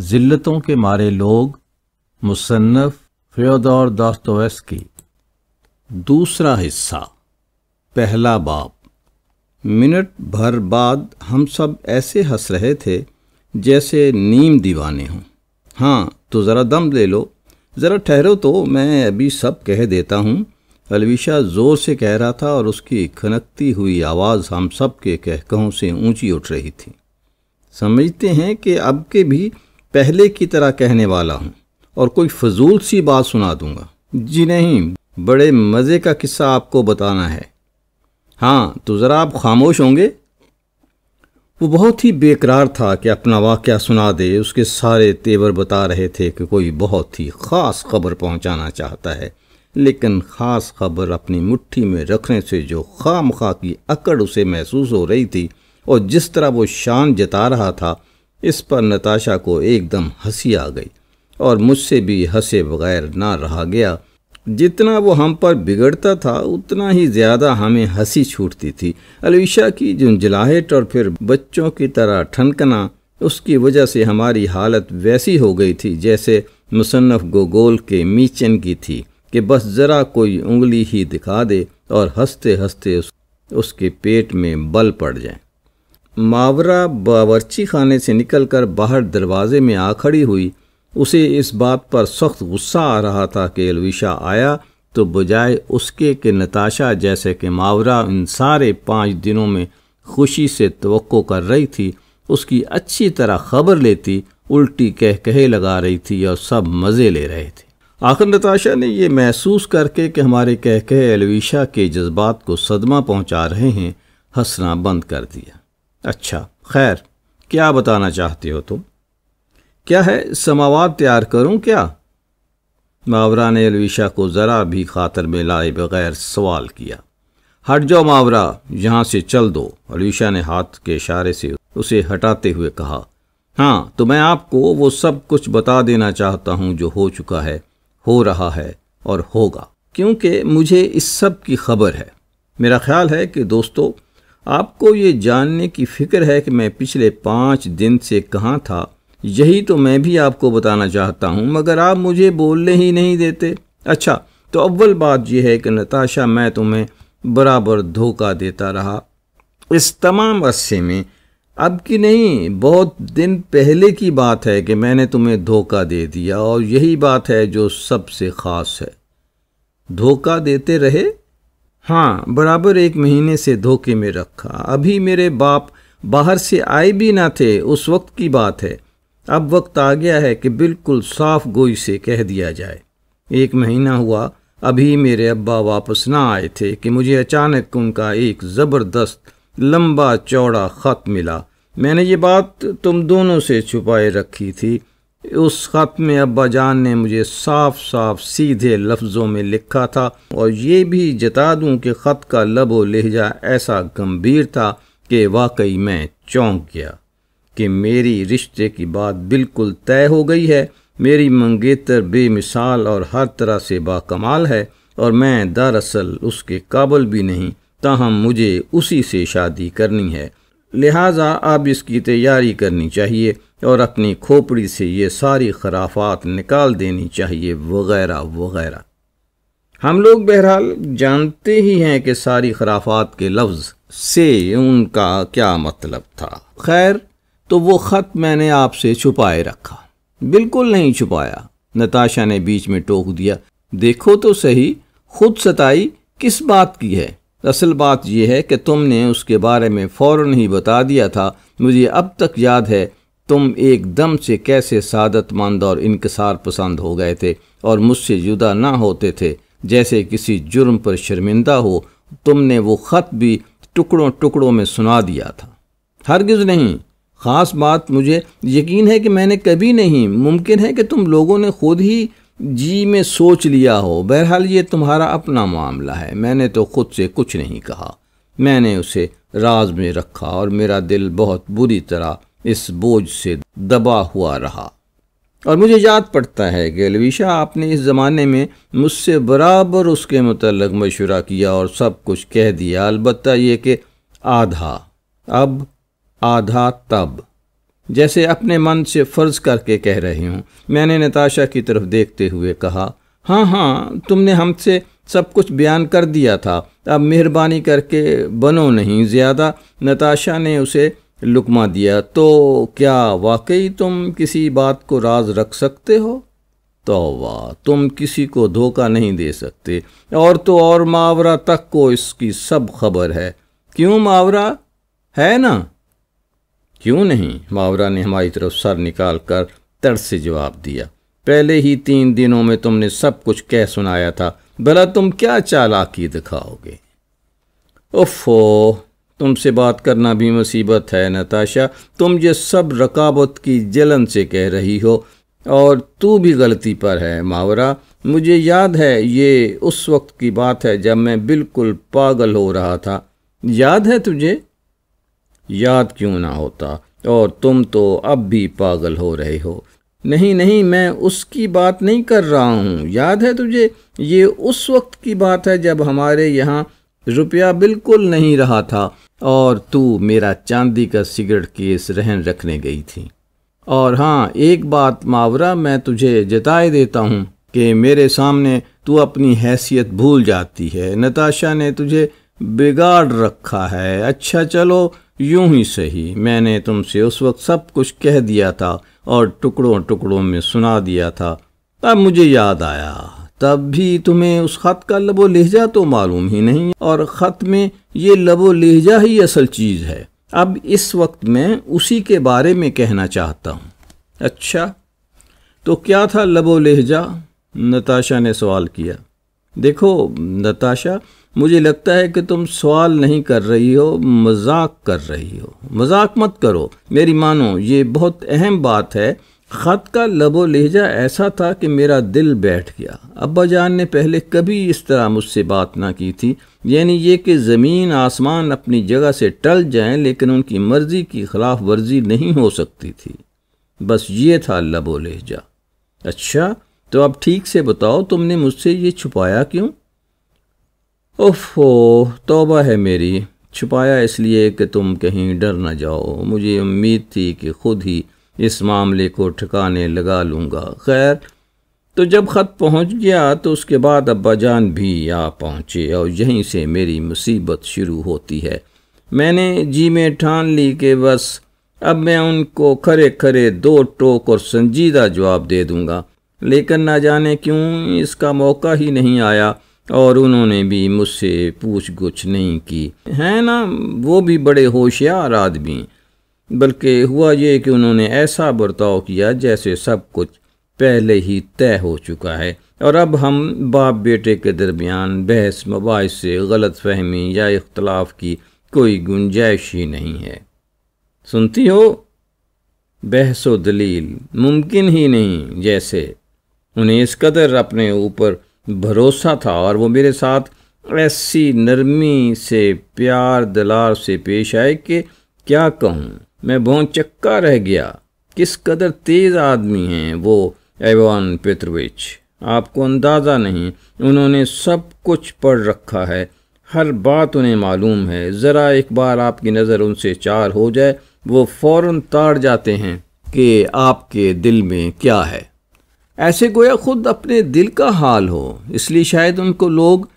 ज़िल्लतों के मारे लोग मुसन्फ़ फ्योदौर की दूसरा हिस्सा पहला बाप मिनट भर बाद हम सब ऐसे हंस रहे थे जैसे नीम दीवाने हों हाँ तो ज़रा दम ले लो ज़रा ठहरो तो मैं अभी सब कह देता हूँ अलविशा ज़ोर से कह रहा था और उसकी खनकती हुई आवाज़ हम सब के कहकहों से ऊंची उठ रही थी समझते हैं कि अब के भी पहले की तरह कहने वाला हूँ और कोई फजूल सी बात सुना दूंगा जी नहीं बड़े मज़े का किस्सा आपको बताना है हाँ तो ज़रा आप खामोश होंगे वो बहुत ही बेकरार था कि अपना वाक़ सुना दे उसके सारे तेवर बता रहे थे कि कोई बहुत ही ख़ास खबर पहुंचाना चाहता है लेकिन ख़ास खबर अपनी मुट्ठी में रखने से जो खाम खा की अकड़ उसे महसूस हो रही थी और जिस तरह वो शान जता रहा था इस पर नताशा को एकदम हंसी आ गई और मुझसे भी हंसे बगैर ना रहा गया जितना वो हम पर बिगड़ता था उतना ही ज़्यादा हमें हंसी छूटती थी अलविशा की झुंझलाहट और फिर बच्चों की तरह ठनकना उसकी वजह से हमारी हालत वैसी हो गई थी जैसे मुसन्फ़ गोगोल के मीचन की थी कि बस ज़रा कोई उंगली ही दिखा दे और हंसते हंसते उस, उसके पेट में बल पड़ जाए मावरा बावरची खाने से निकलकर बाहर दरवाजे में आ खड़ी हुई उसे इस बात पर सख्त गुस्सा आ रहा था कि अलविशा आया तो बजाय उसके कि नताशा जैसे कि मावरा इन सारे पाँच दिनों में खुशी से तो कर रही थी उसकी अच्छी तरह खबर लेती उल्टी कह कहे लगा रही थी और सब मज़े ले रहे थे आखिर नताशा ने यह महसूस करके कि हमारे कह कहे अलविशा के जज्बात को सदमा पहुंचा रहे हैं हंसना बंद कर दिया अच्छा खैर क्या बताना चाहते हो तुम क्या है समावाद तैयार करूं क्या मावरा ने अलविशा को ज़रा भी खातर में लाए बगैर सवाल किया हट जाओ मावरा यहां से चल दो अलविशा ने हाथ के इशारे से उसे हटाते हुए कहा हाँ तो मैं आपको वो सब कुछ बता देना चाहता हूं जो हो चुका है हो रहा है और होगा क्योंकि मुझे इस सब की खबर है मेरा ख्याल है कि दोस्तों आपको ये जानने की फ़िक्र है कि मैं पिछले पाँच दिन से कहाँ था यही तो मैं भी आपको बताना चाहता हूँ मगर आप मुझे बोलने ही नहीं देते अच्छा तो अव्वल बात यह है कि नताशा मैं तुम्हें बराबर धोखा देता रहा इस तमाम अरसे में अब की नहीं बहुत दिन पहले की बात है कि मैंने तुम्हें धोखा दे दिया और यही बात है जो सबसे ख़ास है धोखा देते रहे हाँ बराबर एक महीने से धोखे में रखा अभी मेरे बाप बाहर से आए भी ना थे उस वक्त की बात है अब वक्त आ गया है कि बिल्कुल साफ गोई से कह दिया जाए एक महीना हुआ अभी मेरे अब्बा वापस ना आए थे कि मुझे अचानक उनका एक ज़बरदस्त लंबा चौड़ा ख़त मिला मैंने ये बात तुम दोनों से छुपाए रखी थी उस ख़त में जान ने मुझे साफ साफ सीधे लफ्ज़ों में लिखा था और ये भी जता दूं कि ख़त का लबो लहजा ऐसा गंभीर था कि वाकई मैं चौंक गया कि मेरी रिश्ते की बात बिल्कुल तय हो गई है मेरी मंगेतर बेमिसाल और हर तरह से बाकमाल है और मैं दरअसल उसके काबल भी नहीं ताहम मुझे उसी से शादी करनी है लिहाजा अब इसकी तैयारी करनी चाहिए और अपनी खोपड़ी से ये सारी खराफात निकाल देनी चाहिए वगैरह वगैरह हम लोग बहरहाल जानते ही हैं कि सारी खराफात के लफ्ज़ से उनका क्या मतलब था खैर तो वो ख़त मैंने आपसे छुपाए रखा बिल्कुल नहीं छुपाया नताशा ने बीच में टोक दिया देखो तो सही खुद सताई किस बात की है असल बात यह है कि तुमने उसके बारे में फ़ौर ही बता दिया था मुझे अब तक याद है तुम एकदम से कैसे सादतमंद और इनकसार पसंद हो गए थे और मुझसे जुदा ना होते थे जैसे किसी जुर्म पर शर्मिंदा हो तुमने वो ख़त भी टुकड़ों टुकड़ों में सुना दिया था हरगिज़ नहीं ख़ास बात मुझे यकीन है कि मैंने कभी नहीं मुमकिन है कि तुम लोगों ने खुद ही जी में सोच लिया हो बहरहाल ये तुम्हारा अपना मामला है मैंने तो खुद से कुछ नहीं कहा मैंने उसे राज में रखा और मेरा दिल बहुत बुरी तरह इस बोझ से दबा हुआ रहा और मुझे याद पड़ता है कि अलविशा आपने इस ज़माने में मुझसे बराबर उसके मतलब मशवरा किया और सब कुछ कह दिया अलबत् ये कि आधा अब आधा तब जैसे अपने मन से फ़र्ज करके कह रही हूँ मैंने नताशा की तरफ देखते हुए कहा हाँ हाँ तुमने हमसे सब कुछ बयान कर दिया था अब मेहरबानी करके बनो नहीं ज़्यादा नताशा ने उसे लुकमा दिया तो क्या वाकई तुम किसी बात को राज रख सकते हो तो वाह तुम किसी को धोखा नहीं दे सकते और तो और मावरा तक को इसकी सब खबर है क्यों मावरा है ना क्यों नहीं मावरा ने हमारी तरफ सर निकाल कर तर से जवाब दिया पहले ही तीन दिनों में तुमने सब कुछ कह सुनाया था भला तुम क्या चालाकी दिखाओगे ओफो तुमसे बात करना भी मुसीबत है नताशा तुम ये सब रकाबत की जलन से कह रही हो और तू भी गलती पर है मावरा मुझे याद है ये उस वक्त की बात है जब मैं बिल्कुल पागल हो रहा था याद है तुझे याद क्यों ना होता और तुम तो अब भी पागल हो रहे हो नहीं नहीं मैं उसकी बात नहीं कर रहा हूँ याद है तुझे ये उस वक्त की बात है जब हमारे यहाँ रुपया बिल्कुल नहीं रहा था और तू मेरा चांदी का सिगरेट केस रहन रखने गई थी और हाँ एक बात मावरा मैं तुझे जताए देता हूँ कि मेरे सामने तू अपनी हैसियत भूल जाती है नताशा ने तुझे बिगाड़ रखा है अच्छा चलो यूं ही सही मैंने तुमसे उस वक्त सब कुछ कह दिया था और टुकड़ों टुकड़ों में सुना दिया था अब मुझे याद आया तब भी तुम्हें उस ख़त का लबो लहजा तो मालूम ही नहीं और ख़त में ये लबो लहजा ही असल चीज़ है अब इस वक्त मैं उसी के बारे में कहना चाहता हूँ अच्छा तो क्या था लबो लहजा नताशा ने सवाल किया देखो नताशा मुझे लगता है कि तुम सवाल नहीं कर रही हो मजाक कर रही हो मजाक मत करो मेरी मानो ये बहुत अहम बात है ख़त का लबो लहजा ऐसा था कि मेरा दिल बैठ गया अब्बा जान ने पहले कभी इस तरह मुझसे बात ना की थी यानी ये कि ज़मीन आसमान अपनी जगह से टल जाएं लेकिन उनकी मर्ज़ी की खिलाफ वर्जी नहीं हो सकती थी बस ये था लबो लहजा अच्छा तो अब ठीक से बताओ तुमने मुझसे ये छुपाया क्यों ओफो तोबा है मेरी छुपाया इसलिए कि तुम कहीं डर न जाओ मुझे उम्मीद थी कि खुद ही इस मामले को ठिकाने लगा लूँगा खैर तो जब ख़त पहुँच गया तो उसके बाद अब्बा जान भी आ पहुँचे और यहीं से मेरी मुसीबत शुरू होती है मैंने जी में ठान ली कि बस अब मैं उनको खरे खरे दो टोक और संजीदा जवाब दे दूँगा लेकिन ना जाने क्यों इसका मौका ही नहीं आया और उन्होंने भी मुझसे पूछ गुछ नहीं की है ना वो भी बड़े होशियार आदमी बल्कि हुआ ये कि उन्होंने ऐसा बर्ताव किया जैसे सब कुछ पहले ही तय हो चुका है और अब हम बाप बेटे के दरमियान बहस मबाइस से गलत फहमी या इख्तलाफ की कोई गुंजाइश ही नहीं है सुनती हो बहस व दलील मुमकिन ही नहीं जैसे उन्हें इस कदर अपने ऊपर भरोसा था और वो मेरे साथ ऐसी नरमी से प्यार दलार से पेश आए कि क्या कहूँ मैं भौचक्का रह गया किस कदर तेज़ आदमी हैं वो एवान पित्रविच आपको अंदाज़ा नहीं उन्होंने सब कुछ पढ़ रखा है हर बात उन्हें मालूम है ज़रा एक बार आपकी नज़र उनसे चार हो जाए वो फ़ौर ताड़ जाते हैं कि आपके दिल में क्या है ऐसे गोया खुद अपने दिल का हाल हो इसलिए शायद उनको लोग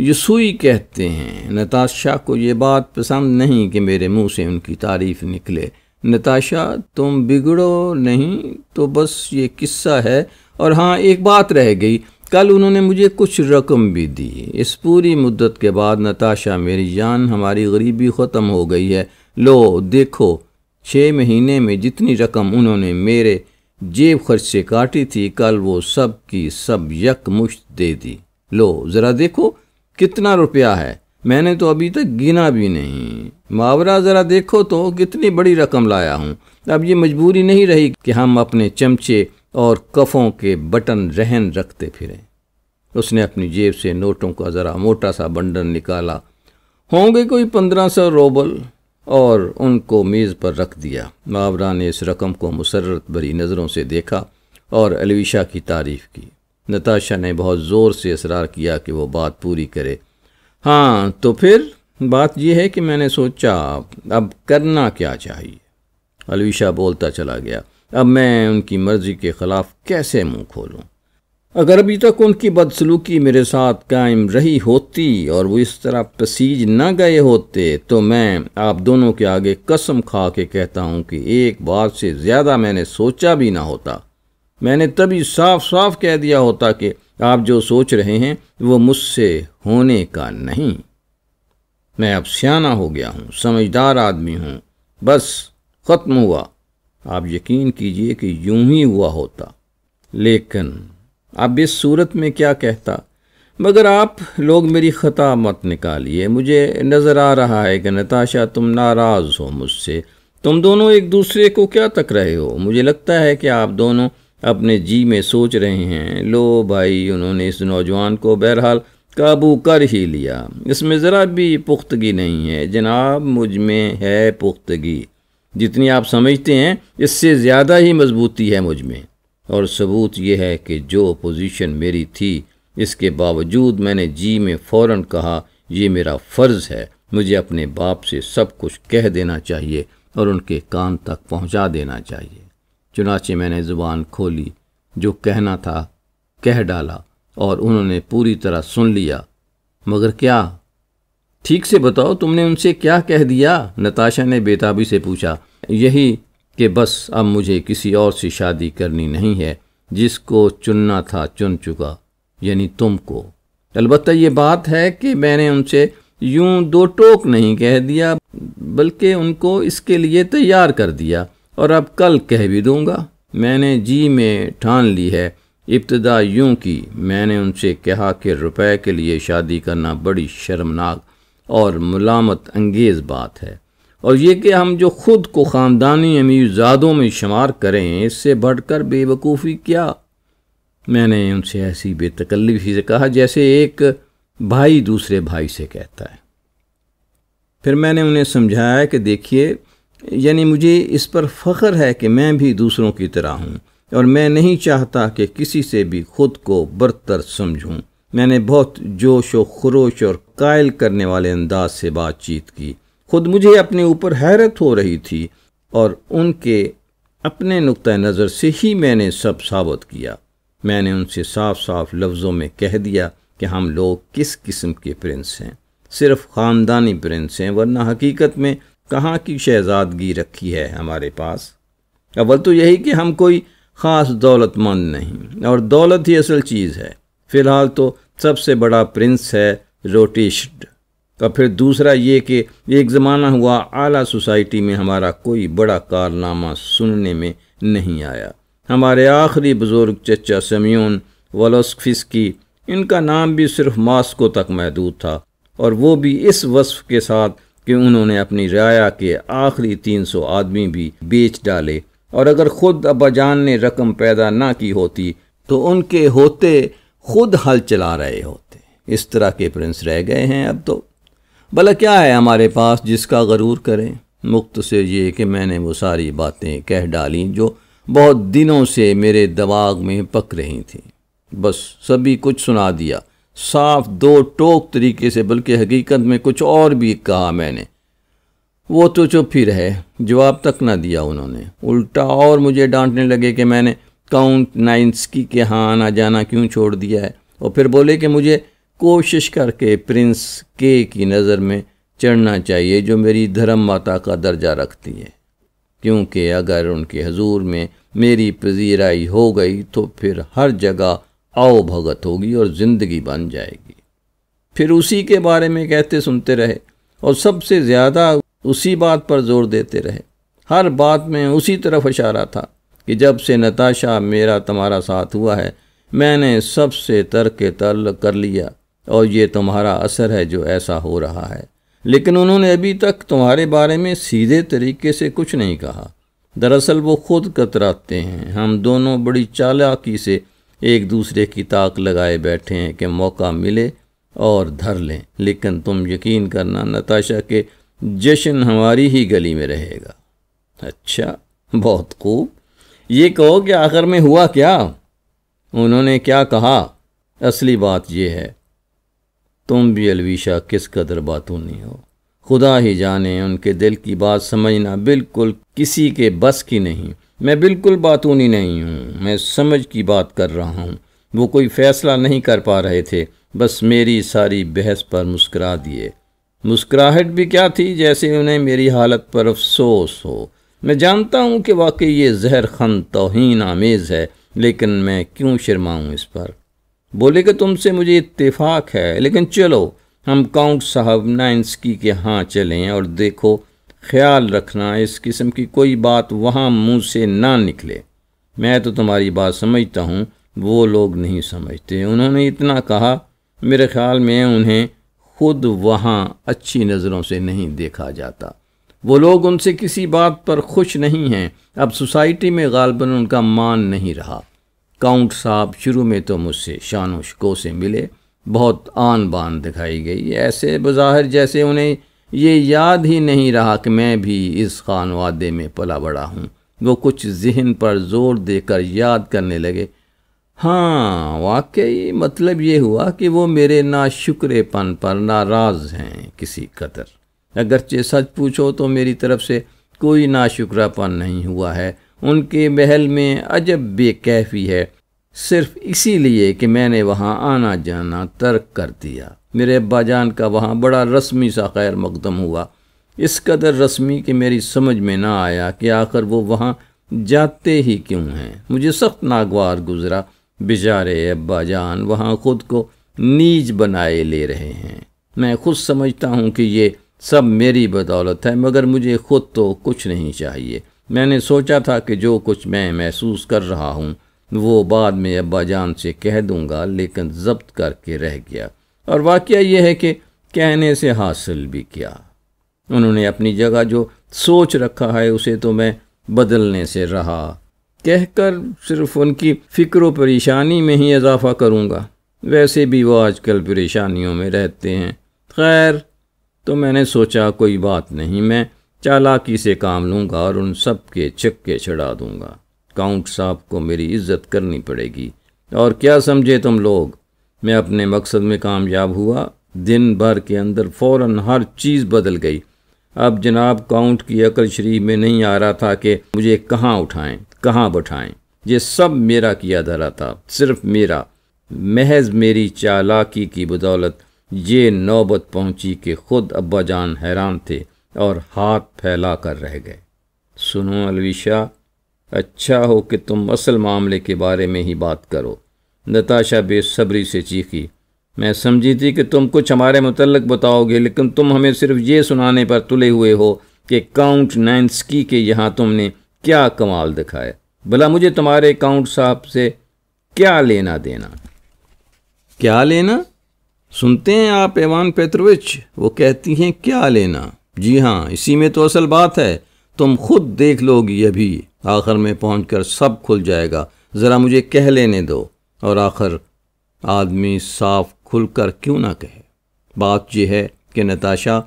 यसुई कहते हैं नताशा को ये बात पसंद नहीं कि मेरे मुंह से उनकी तारीफ निकले नताशा तुम बिगड़ो नहीं तो बस ये किस्सा है और हाँ एक बात रह गई कल उन्होंने मुझे कुछ रकम भी दी इस पूरी मुद्दत के बाद नताशा मेरी जान हमारी गरीबी ख़त्म हो गई है लो देखो छः महीने में जितनी रकम उन्होंने मेरे जेब खर्च से काटी थी कल वो सब की सब यक मुश्त दे दी लो ज़रा देखो कितना रुपया है मैंने तो अभी तक गिना भी नहीं मावरा ज़रा देखो तो कितनी बड़ी रकम लाया हूँ अब ये मजबूरी नहीं रही कि हम अपने चमचे और कफ़ों के बटन रहन रखते फिरें उसने अपनी जेब से नोटों का ज़रा मोटा सा बंडल निकाला होंगे कोई पंद्रह सौ रोबल और उनको मेज़ पर रख दिया मावरा ने इस रकम को मुसरत भरी नज़रों से देखा और अलविशा की तारीफ़ की नताशा ने बहुत ज़ोर से इसरार किया कि वो बात पूरी करे हाँ तो फिर बात यह है कि मैंने सोचा अब करना क्या चाहिए अलविशा बोलता चला गया अब मैं उनकी मर्ज़ी के ख़िलाफ़ कैसे मुंह खोलूं अगर अभी तक उनकी बदसलूकी मेरे साथ कायम रही होती और वो इस तरह पसीज ना गए होते तो मैं आप दोनों के आगे कसम खा के कहता हूँ कि एक बार से ज़्यादा मैंने सोचा भी ना होता मैंने तभी साफ साफ कह दिया होता कि आप जो सोच रहे हैं वो मुझसे होने का नहीं मैं अब सियाना हो गया हूँ समझदार आदमी हूँ बस ख़त्म हुआ आप यकीन कीजिए कि यूं ही हुआ होता लेकिन अब इस सूरत में क्या कहता मगर आप लोग मेरी ख़ता मत निकालिए मुझे नज़र आ रहा है कि नताशा तुम नाराज़ हो मुझसे तुम दोनों एक दूसरे को क्या तक रहे हो मुझे लगता है कि आप दोनों अपने जी में सोच रहे हैं लो भाई उन्होंने इस नौजवान को बहरहाल काबू कर ही लिया इसमें ज़रा भी पुख्तगी नहीं है जनाब मुझ में है पुख्तगी जितनी आप समझते हैं इससे ज़्यादा ही मजबूती है मुझ में और सबूत यह है कि जो अपोजिशन मेरी थी इसके बावजूद मैंने जी में फ़ौर कहा ये मेरा फ़र्ज़ है मुझे अपने बाप से सब कुछ कह देना चाहिए और उनके कान तक पहुंचा देना चाहिए चुनाचे मैंने ज़ुबान खोली जो कहना था कह डाला और उन्होंने पूरी तरह सुन लिया मगर क्या ठीक से बताओ तुमने उनसे क्या कह दिया नताशा ने बेताबी से पूछा यही कि बस अब मुझे किसी और से शादी करनी नहीं है जिसको चुनना था चुन चुका यानी तुमको अलबत्त ये बात है कि मैंने उनसे यूं दो टोक नहीं कह दिया बल्कि उनको इसके लिए तैयार कर दिया और अब कल कह भी दूंगा मैंने जी में ठान ली है इब्तदा यूं की मैंने उनसे कहा कि रुपए के लिए शादी करना बड़ी शर्मनाक और मलामत अंगेज़ बात है और ये कि हम जो ख़ुद को ख़ानदानी अमीरजादों में शुमार करें इससे बढ़कर बेवकूफ़ी क्या मैंने उनसे ऐसी बेतकल्लीफी से कहा जैसे एक भाई दूसरे भाई से कहता है फिर मैंने उन्हें समझाया कि देखिए यानी मुझे इस पर फ़ख्र है कि मैं भी दूसरों की तरह हूँ और मैं नहीं चाहता कि किसी से भी खुद को बरतर समझूँ मैंने बहुत जोश व खरोश और कायल करने वाले अंदाज से बातचीत की खुद मुझे अपने ऊपर हैरत हो रही थी और उनके अपने नुक़ नज़र से ही मैंने सब साबित किया मैंने उनसे साफ साफ लफ्ज़ों में कह दिया कि हम लोग किस किस्म के प्रिंस हैं सिर्फ ख़ानदानी प्रिंस हैं वरना हकीकत में कहाँ की शहजादगी रखी है हमारे पास अव्वल तो यही कि हम कोई ख़ास दौलतमंद नहीं और दौलत ही असल चीज़ है फ़िलहाल तो सबसे बड़ा प्रिंस है रोटिश्ड और फिर दूसरा ये कि एक ज़माना हुआ आला सोसाइटी में हमारा कोई बड़ा कारनामा सुनने में नहीं आया हमारे आखिरी बुज़ुर्ग चचा समियन वलोसफिस्की इनका नाम भी सिर्फ मास्को तक महदूद था और वो भी इस वफ़ के साथ कि उन्होंने अपनी राया के आखिरी तीन सौ आदमी भी बेच डाले और अगर ख़ुद अबाजान ने रकम पैदा ना की होती तो उनके होते खुद हल चला रहे होते इस तरह के प्रिंस रह गए हैं अब तो भला क्या है हमारे पास जिसका गरूर करें मुक्त से ये कि मैंने वो सारी बातें कह डाली जो बहुत दिनों से मेरे दिमाग में पक रही थी बस सभी कुछ सुना दिया साफ दो टोक तरीके से बल्कि हकीकत में कुछ और भी कहा मैंने वो तो चुप फिर है जवाब तक ना दिया उन्होंने उल्टा और मुझे डांटने लगे कि मैंने काउंट नाइन्सकी के हाँ आना जाना क्यों छोड़ दिया है और फिर बोले कि मुझे कोशिश करके प्रिंस के की नज़र में चढ़ना चाहिए जो मेरी धर्म माता का दर्जा रखती है क्योंकि अगर उनके हजूर में मेरी पजीराई हो गई तो फिर हर जगह आओ भगत होगी और ज़िंदगी बन जाएगी फिर उसी के बारे में कहते सुनते रहे और सबसे ज़्यादा उसी बात पर जोर देते रहे हर बात में उसी तरफ इशारा था कि जब से नताशा मेरा तुम्हारा साथ हुआ है मैंने सबसे तर के तल कर लिया और ये तुम्हारा असर है जो ऐसा हो रहा है लेकिन उन्होंने अभी तक तुम्हारे बारे में सीधे तरीके से कुछ नहीं कहा दरअसल वो खुद कतराते हैं हम दोनों बड़ी चालाकी से एक दूसरे की ताक लगाए बैठे हैं कि मौका मिले और धर लें लेकिन तुम यकीन करना नताशा के जश्न हमारी ही गली में रहेगा अच्छा बहुत खूब ये कहो कि आखिर में हुआ क्या उन्होंने क्या कहा असली बात यह है तुम भी अलविशा किस कदर बातूनी हो खुदा ही जाने उनके दिल की बात समझना बिल्कुल किसी के बस की नहीं मैं बिल्कुल बातूनी नहीं हूँ मैं समझ की बात कर रहा हूँ वो कोई फैसला नहीं कर पा रहे थे बस मेरी सारी बहस पर मुस्करा दिए मुस्कराहट भी क्या थी जैसे उन्हें मेरी हालत पर अफसोस हो मैं जानता हूँ कि वाकई ये जहर ख़न तोहन आमेज़ है लेकिन मैं क्यों शर्माऊँ इस पर बोले कि तुमसे मुझे इत्तेफाक है लेकिन चलो हम काउंट साहब नाइन्सकी के हाँ चलें और देखो ख्याल रखना इस किस्म की कोई बात वहाँ मुंह से ना निकले मैं तो तुम्हारी बात समझता हूँ वो लोग नहीं समझते उन्होंने इतना कहा मेरे ख्याल में उन्हें खुद वहाँ अच्छी नज़रों से नहीं देखा जाता वो लोग उनसे किसी बात पर खुश नहीं हैं अब सोसाइटी में गालबन उनका मान नहीं रहा काउंट साहब शुरू में तो मुझसे शान शको से मिले बहुत आन बान दिखाई गई ऐसे बज़ाहिर जैसे उन्हें ये याद ही नहीं रहा कि मैं भी इस खान वादे में पला बड़ा हूँ वो कुछ जहन पर जोर देकर याद करने लगे हाँ वाकई मतलब ये हुआ कि वो मेरे ना शुक्रपन पर नाराज़ हैं किसी कदर अगरचे सच पूछो तो मेरी तरफ से कोई ना शुक्रापन नहीं हुआ है उनके महल में अजब बेकैफी है सिर्फ इसीलिए कि मैंने वहाँ आना जाना तर्क कर दिया मेरे अब्बा जान का वहाँ बड़ा रस्मी सा खैर मकदम हुआ इस कदर रस्मी कि मेरी समझ में ना आया कि आखिर वो वहाँ जाते ही क्यों हैं मुझे सख्त नागवार गुजरा बेचारे अब्बा जान वहाँ खुद को नीच बनाए ले रहे हैं मैं खुद समझता हूँ कि ये सब मेरी बदौलत है मगर मुझे खुद तो कुछ नहीं चाहिए मैंने सोचा था कि जो कुछ मैं महसूस कर रहा हूँ वो बाद में अब्बा जान से कह दूँगा लेकिन जब्त करके रह गया और वाक़ यह है कि कहने से हासिल भी किया उन्होंने अपनी जगह जो सोच रखा है उसे तो मैं बदलने से रहा कहकर सिर्फ उनकी फ़िक्र परेशानी में ही इजाफा करूँगा वैसे भी वो आजकल परेशानियों में रहते हैं खैर तो मैंने सोचा कोई बात नहीं मैं चालाकी से काम लूँगा और उन सब के छक्के चढ़ा दूँगा काउंट साहब को मेरी इज्जत करनी पड़ेगी और क्या समझे तुम लोग मैं अपने मकसद में कामयाब हुआ दिन भर के अंदर फ़ौर हर चीज़ बदल गई अब जनाब काउंट की अकल शरीफ में नहीं आ रहा था कि मुझे कहाँ उठाएं कहाँ बैठाएं ये सब मेरा किया धरा था सिर्फ मेरा महज मेरी चालाकी की बदौलत ये नौबत पहुंची कि खुद अब्बा जान हैरान थे और हाथ फैला कर रह गए सुनो अलविशा अच्छा हो कि तुम असल मामले के बारे में ही बात करो नताशा बेसब्री से चीखी मैं समझी थी कि तुम कुछ हमारे मुतलक बताओगे लेकिन तुम हमें सिर्फ ये सुनाने पर तुले हुए हो कि काउंट नैन्सकी के यहाँ तुमने क्या कमाल दिखाया भला मुझे तुम्हारे काउंट साहब से क्या लेना देना क्या लेना सुनते हैं आप एवान पेत्रोविच वो कहती हैं क्या लेना जी हाँ इसी में तो असल बात है तुम खुद देख लोगी अभी आखिर में कर सब खुल जाएगा ज़रा मुझे कह लेने दो और आखिर आदमी साफ खुलकर क्यों ना कहे बात यह है कि नताशा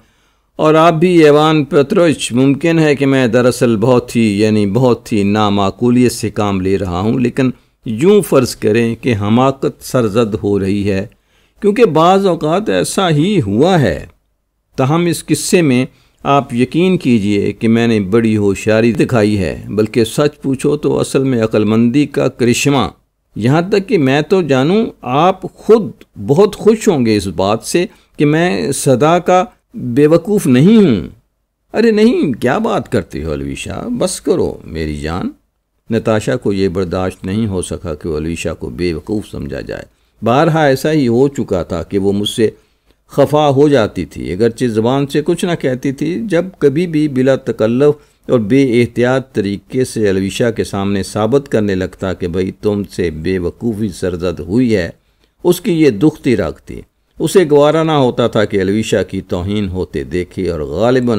और आप भी एवान पत्रोच मुमकिन है कि मैं दरअसल बहुत ही यानी बहुत ही नामाकूलियत से काम ले रहा हूँ लेकिन यूँ फ़र्ज़ करें कि हमाकत सरजद हो रही है क्योंकि बाज़ अवत ऐसा ही हुआ है तहम तो इस किस्से में आप यकीन कीजिए कि मैंने बड़ी होशियारी दिखाई है बल्कि सच पूछो तो असल में अक्लमंदी का करिश्मा यहाँ तक कि मैं तो जानूँ आप खुद बहुत खुश होंगे इस बात से कि मैं सदा का बेवकूफ़ नहीं हूँ अरे नहीं क्या बात करती हो अलविशा बस करो मेरी जान नताशा को यह बर्दाश्त नहीं हो सका कि अलविशा को बेवकूफ़ समझा जाए बारहा ऐसा ही हो चुका था कि वो मुझसे खफा हो जाती थी अगरचि ज़बान से कुछ ना कहती थी जब कभी भी बिला तकल्लफ और बे एहतियात तरीके से अलविशा के सामने साबित करने लगता कि भाई तुमसे बेवकूफ़ी सरजद हुई है उसकी ये दुखती रखती उसे गवारा ना होता था कि अलविशा की तोहन होते देखे और गालिबा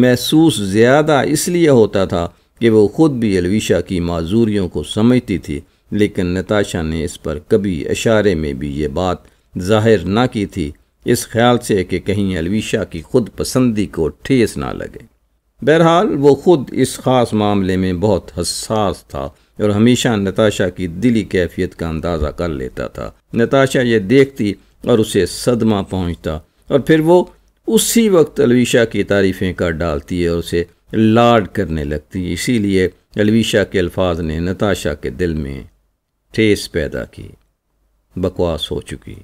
महसूस ज़्यादा इसलिए होता था कि वो ख़ुद भी अलविशा की माजूरियों को समझती थी लेकिन नताशा ने इस पर कभी इशारे में भी ये बात जाहिर ना की थी इस ख्याल से कि कहीं अलविशा की खुद पसंदी को ठेस ना लगे बहरहाल वो खुद इस ख़ास मामले में बहुत हसास था और हमेशा नताशा की दिली कैफियत का अंदाज़ा कर लेता था नताशा ये देखती और उसे सदमा पहुंचता और फिर वो उसी वक्त अलविशा की तारीफ़ें कर डालती है और उसे लाड करने लगती इसीलिए अलविशा के अल्फाज ने नताशा के दिल में ठेस पैदा की बकवास हो चुकी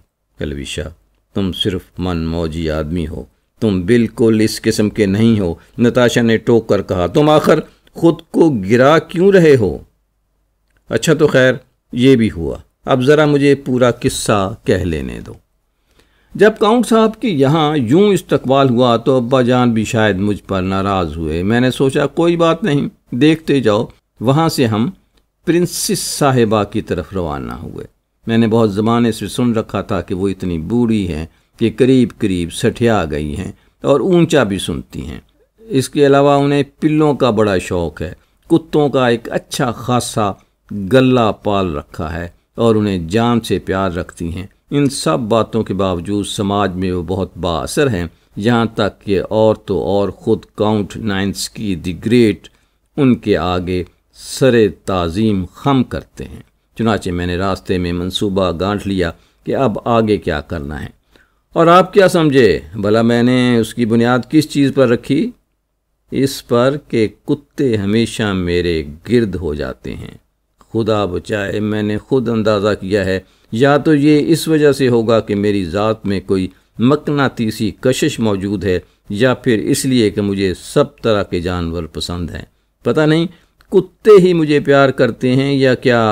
अलविशा तुम सिर्फ मन मौजी आदमी हो तुम बिल्कुल इस किस्म के नहीं हो नताशा ने टोक कर कहा तुम आखिर खुद को गिरा क्यों रहे हो अच्छा तो खैर ये भी हुआ अब ज़रा मुझे पूरा किस्सा कह लेने दो जब काउंट साहब के यहाँ यूं इस्तकबाल हुआ तो अब्बा जान भी शायद मुझ पर नाराज़ हुए मैंने सोचा कोई बात नहीं देखते जाओ वहाँ से हम प्रिंसेस साहिबा की तरफ रवाना हुए मैंने बहुत ज़माने से सुन रखा था कि वो इतनी बूढ़ी हैं कि करीब करीब सठिया गई हैं और ऊंचा भी सुनती हैं इसके अलावा उन्हें पिल्लों का बड़ा शौक़ है कुत्तों का एक अच्छा खासा गला पाल रखा है और उन्हें जान से प्यार रखती हैं इन सब बातों के बावजूद समाज में वो बहुत बासर हैं यहाँ तक कि और तो और ख़ुद काउंट नाइन्स की द ग्रेट उनके आगे सर ताज़ीम खम करते हैं चुनाचे मैंने रास्ते में मंसूबा गांठ लिया कि अब आगे क्या करना है और आप क्या समझे भला मैंने उसकी बुनियाद किस चीज़ पर रखी इस पर के कुत्ते हमेशा मेरे गिर्द हो जाते हैं खुदा बचाए मैंने खुद अंदाज़ा किया है या तो ये इस वजह से होगा कि मेरी ज़ात में कोई मकनातीसी कशिश मौजूद है या फिर इसलिए कि मुझे सब तरह के जानवर पसंद हैं पता नहीं कुत्ते ही मुझे प्यार करते हैं या क्या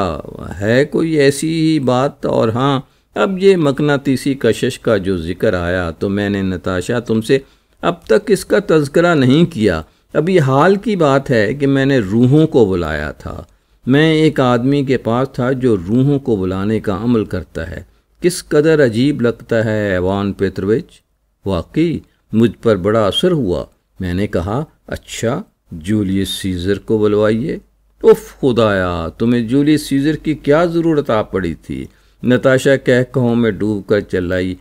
है कोई ऐसी ही बात और हाँ अब ये मकनातीसी कशिश का जो जिक्र आया तो मैंने नताशा तुमसे अब तक इसका तस्करा नहीं किया अभी हाल की बात है कि मैंने रूहों को बुलाया था मैं एक आदमी के पास था जो रूहों को बुलाने का अमल करता है किस कदर अजीब लगता है एवान पेत्रविच वाकई मुझ पर बड़ा असर हुआ मैंने कहा अच्छा जूलियस सीज़र को बुलवाइए उफ खुदाया तुम्हें जूलियस सीज़र की क्या ज़रूरत आ पड़ी थी नताशा कह कहों में डूब कर चलाई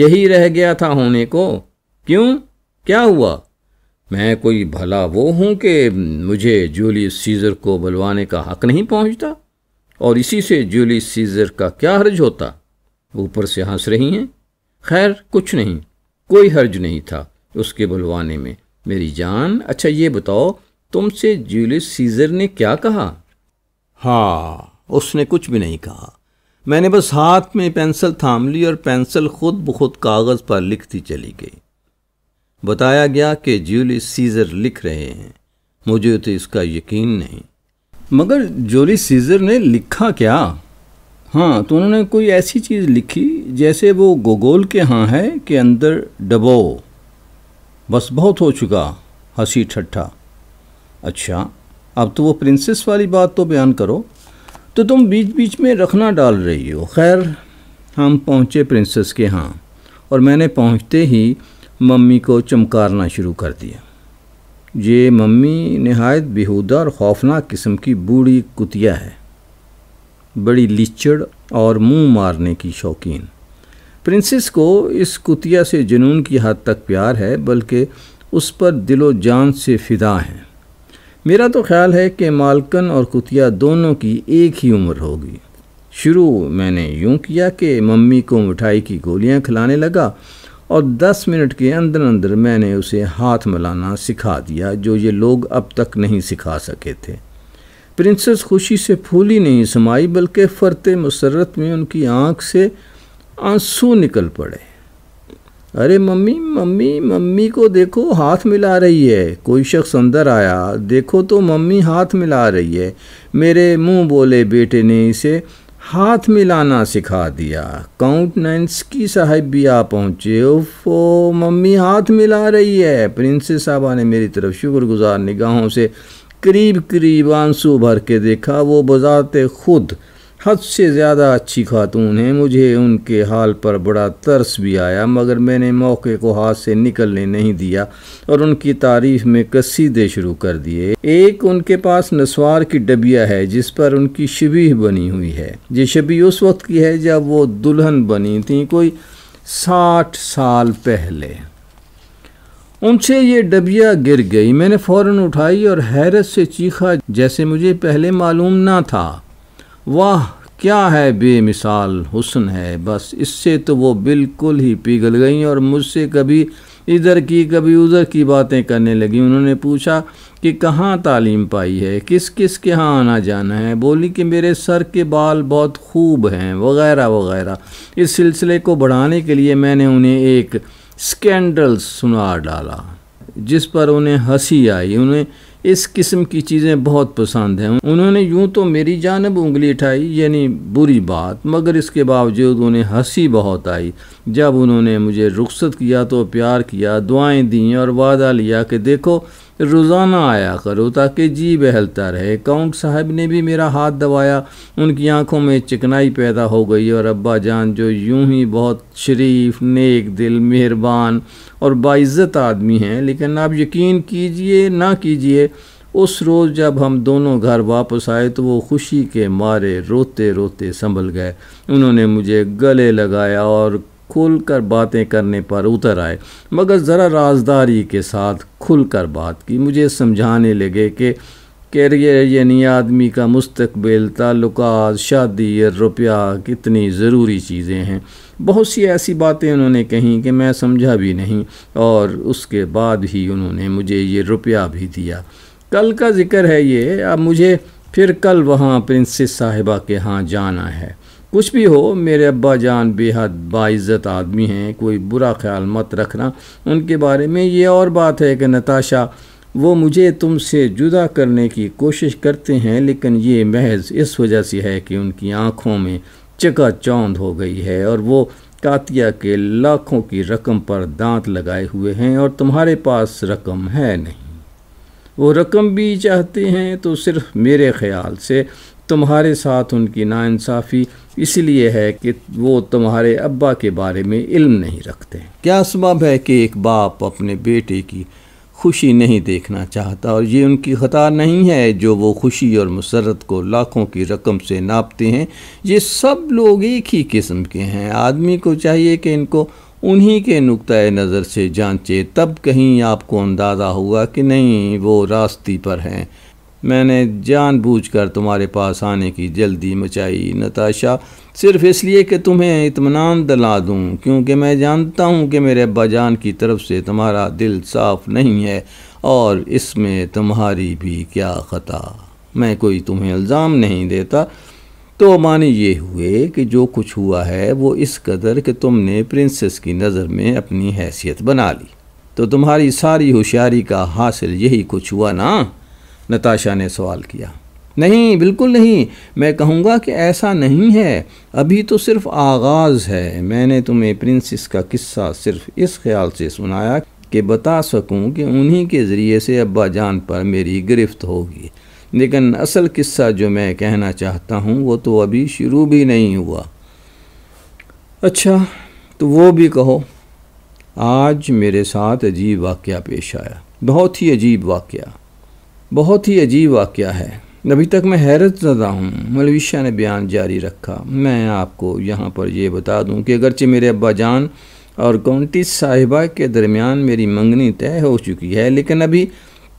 यही रह गया था होने को क्यों क्या हुआ मैं कोई भला वो हूँ कि मुझे जूलियस सीज़र को बुलवाने का हक नहीं पहुँचता और इसी से जूलियस सीज़र का क्या हर्ज होता ऊपर से हंस रही हैं खैर कुछ नहीं कोई हर्ज नहीं था उसके बुलवाने में मेरी जान अच्छा ये बताओ तुमसे जूलियस सीजर ने क्या कहा हाँ उसने कुछ भी नहीं कहा मैंने बस हाथ में पेंसिल थाम ली और पेंसिल खुद ब खुद कागज़ पर लिखती चली गई बताया गया कि जूलियस सीजर लिख रहे हैं मुझे तो इसका यकीन नहीं मगर जूलियस सीजर ने लिखा क्या हाँ तो उन्होंने कोई ऐसी चीज़ लिखी जैसे वो गोगोल के हाँ है कि अंदर डबो बस बहुत हो चुका हंसी ठट्ठा अच्छा अब तो वो प्रिंसेस वाली बात तो बयान करो तो तुम बीच बीच में रखना डाल रही हो खैर हम पहुँचे प्रिंसेस के यहाँ और मैंने पहुँचते ही मम्मी को चमकारना शुरू कर दिया ये मम्मी नहायत बेहूदा और खौफनाक किस्म की बूढ़ी कुतिया है बड़ी लिचड़ और मुंह मारने की शौकीन प्रिंसेस को इस कुतिया से जुनून की हद तक प्यार है बल्कि उस पर दिलो जान से फिदा हैं मेरा तो ख्याल है कि मालकन और कुतिया दोनों की एक ही उम्र होगी शुरू मैंने यूं किया कि मम्मी को मिठाई की गोलियां खिलाने लगा और दस मिनट के अंदर अंदर मैंने उसे हाथ मिलाना सिखा दिया जो ये लोग अब तक नहीं सिखा सके थे प्रिंसेस खुशी से फूली नहीं समाई बल्कि फरते मसरत में उनकी आँख से आंसू निकल पड़े अरे मम्मी मम्मी मम्मी को देखो हाथ मिला रही है कोई शख्स अंदर आया देखो तो मम्मी हाथ मिला रही है मेरे मुंह बोले बेटे ने इसे हाथ मिलाना सिखा दिया काउंट की साहब भी आ पहुँचे ओफो मम्मी हाथ मिला रही है प्रिंसेस साहबा ने मेरी तरफ शुक्रगुजार निगाहों से करीब करीब आंसू भर के देखा वो बजाते खुद हद से ज़्यादा अच्छी खातून हैं मुझे उनके हाल पर बड़ा तरस भी आया मगर मैंने मौके को हाथ से निकलने नहीं दिया और उनकी तारीफ में कसीदे शुरू कर दिए एक उनके पास नस्वार की डबिया है जिस पर उनकी शबीह बनी हुई है ये शबी उस वक्त की है जब वो दुल्हन बनी थी कोई साठ साल पहले उनसे ये डबिया गिर गई मैंने फ़ौरन उठाई और हैरत से चीखा जैसे मुझे पहले मालूम ना था वाह क्या है बेमिसाल हुसन है बस इससे तो वो बिल्कुल ही पिघल गई और मुझसे कभी इधर की कभी उधर की बातें करने लगी उन्होंने पूछा कि कहाँ तालीम पाई है किस किस के यहाँ आना जाना है बोली कि मेरे सर के बाल बहुत खूब हैं वगैरह वगैरह इस सिलसिले को बढ़ाने के लिए मैंने उन्हें एक स्कैंडल सुना डाला जिस पर उन्हें हंसी आई उन्हें इस किस्म की चीज़ें बहुत पसंद हैं उन्होंने यूं तो मेरी जानब उंगली उठाई यानी बुरी बात मगर इसके बावजूद उन्हें हंसी बहुत आई जब उन्होंने मुझे रुखसत किया तो प्यार किया दुआएं दी और वादा लिया कि देखो रोज़ाना आया करो ताकि जी बहलता रहे काउंट साहब ने भी मेरा हाथ दबाया उनकी आंखों में चिकनाई पैदा हो गई और अब्बा जान जो यूं ही बहुत शरीफ नेक दिल मेहरबान और बाइज़त आदमी हैं लेकिन आप यकीन कीजिए ना कीजिए उस रोज़ जब हम दोनों घर वापस आए तो वो खुशी के मारे रोते रोते संभल गए उन्होंने मुझे गले लगाया और खुल कर बातें करने पर उतर आए मगर ज़रा राजदारी के साथ खुल कर बात की मुझे समझाने लगे कि कैरियर यानी आदमी का मुस्तबिल ताल्लुकात शादी रुपया कितनी ज़रूरी चीज़ें हैं बहुत सी ऐसी बातें उन्होंने कहीं कि मैं समझा भी नहीं और उसके बाद ही उन्होंने मुझे ये रुपया भी दिया कल का ज़िक्र है ये अब मुझे फिर कल वहाँ प्रिंसेस साहिबा के यहाँ जाना है कुछ भी हो मेरे अब्बा जान बेहद बाइज़त आदमी हैं कोई बुरा ख्याल मत रखना उनके बारे में ये और बात है कि नताशा वो मुझे तुमसे जुदा करने की कोशिश करते हैं लेकिन ये महज इस वजह से है कि उनकी आँखों में चौंद हो गई है और वो कातिया के लाखों की रकम पर दांत लगाए हुए हैं और तुम्हारे पास रकम है नहीं वो रकम भी चाहते हैं तो सिर्फ मेरे ख्याल से तुम्हारे साथ उनकी नाइंसाफ़ी इसलिए है कि वो तुम्हारे अब्बा के बारे में इल्म नहीं रखते क्या सबब है कि एक बाप अपने बेटे की खुशी नहीं देखना चाहता और ये उनकी खता नहीं है जो वो खुशी और मसरत को लाखों की रकम से नापते हैं ये सब लोग एक ही किस्म के हैं आदमी को चाहिए कि इनको उन्हीं के नुक़ नज़र से जांचे तब कहीं आपको अंदाज़ा होगा कि नहीं वो रास्ती पर हैं मैंने जानबूझकर तुम्हारे पास आने की जल्दी मचाई नताशा सिर्फ इसलिए कि तुम्हें इतमान दिला दूँ क्योंकि मैं जानता हूँ कि मेरे अब्बा जान की तरफ से तुम्हारा दिल साफ़ नहीं है और इसमें तुम्हारी भी क्या ख़ता मैं कोई तुम्हें इल्ज़ाम नहीं देता तो माने ये हुए कि जो कुछ हुआ है वो इस कदर कि तुमने प्रिंसेस की नज़र में अपनी हैसियत बना ली तो तुम्हारी सारी होशियारी का हासिल यही कुछ हुआ ना नताशा ने सवाल किया नहीं बिल्कुल नहीं मैं कहूँगा कि ऐसा नहीं है अभी तो सिर्फ आगाज़ है मैंने तुम्हें प्रिंसेस का किस्सा सिर्फ इस ख्याल से सुनाया कि बता सकूं कि उन्हीं के ज़रिए से अब्बा जान पर मेरी गिरफ्त होगी लेकिन असल किस्सा जो मैं कहना चाहता हूँ वो तो अभी शुरू भी नहीं हुआ अच्छा तो वो भी कहो आज मेरे साथ अजीब वाक़ पेश आया बहुत ही अजीब वाक़ बहुत ही अजीब वाक़ है अभी तक मैं हैरत ज़दा हूँ मलविशा ने बयान जारी रखा मैं आपको यहाँ पर यह बता दूँ कि अगरचे मेरे अब्बा जान और कौंटी साहिबा के दरमियान मेरी मंगनी तय हो चुकी है लेकिन अभी